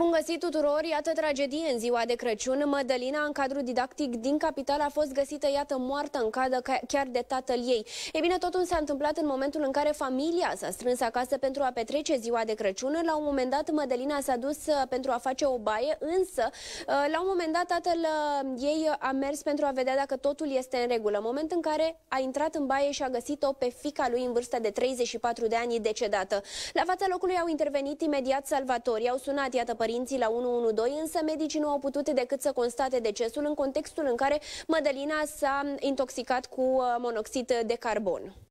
Bun găsit tuturor! Iată tragedie în ziua de Crăciun. Mădălina, în cadrul didactic din capital, a fost găsită, iată, moartă în cadă chiar de tatăl ei. E bine, totul s-a întâmplat în momentul în care familia s-a strâns acasă pentru a petrece ziua de Crăciun. La un moment dat, Mădălina s-a dus uh, pentru a face o baie, însă, uh, la un moment dat, tatăl uh, ei a mers pentru a vedea dacă totul este în regulă. Moment în care a intrat în baie și a găsit-o pe fica lui în vârstă de 34 de ani decedată. La fața locului au intervenit imediat salvatorii, au sunat, iată, părinții părinții la 112, însă medicii nu au putut decât să constate decesul în contextul în care Mădălina s-a intoxicat cu uh, monoxid de carbon.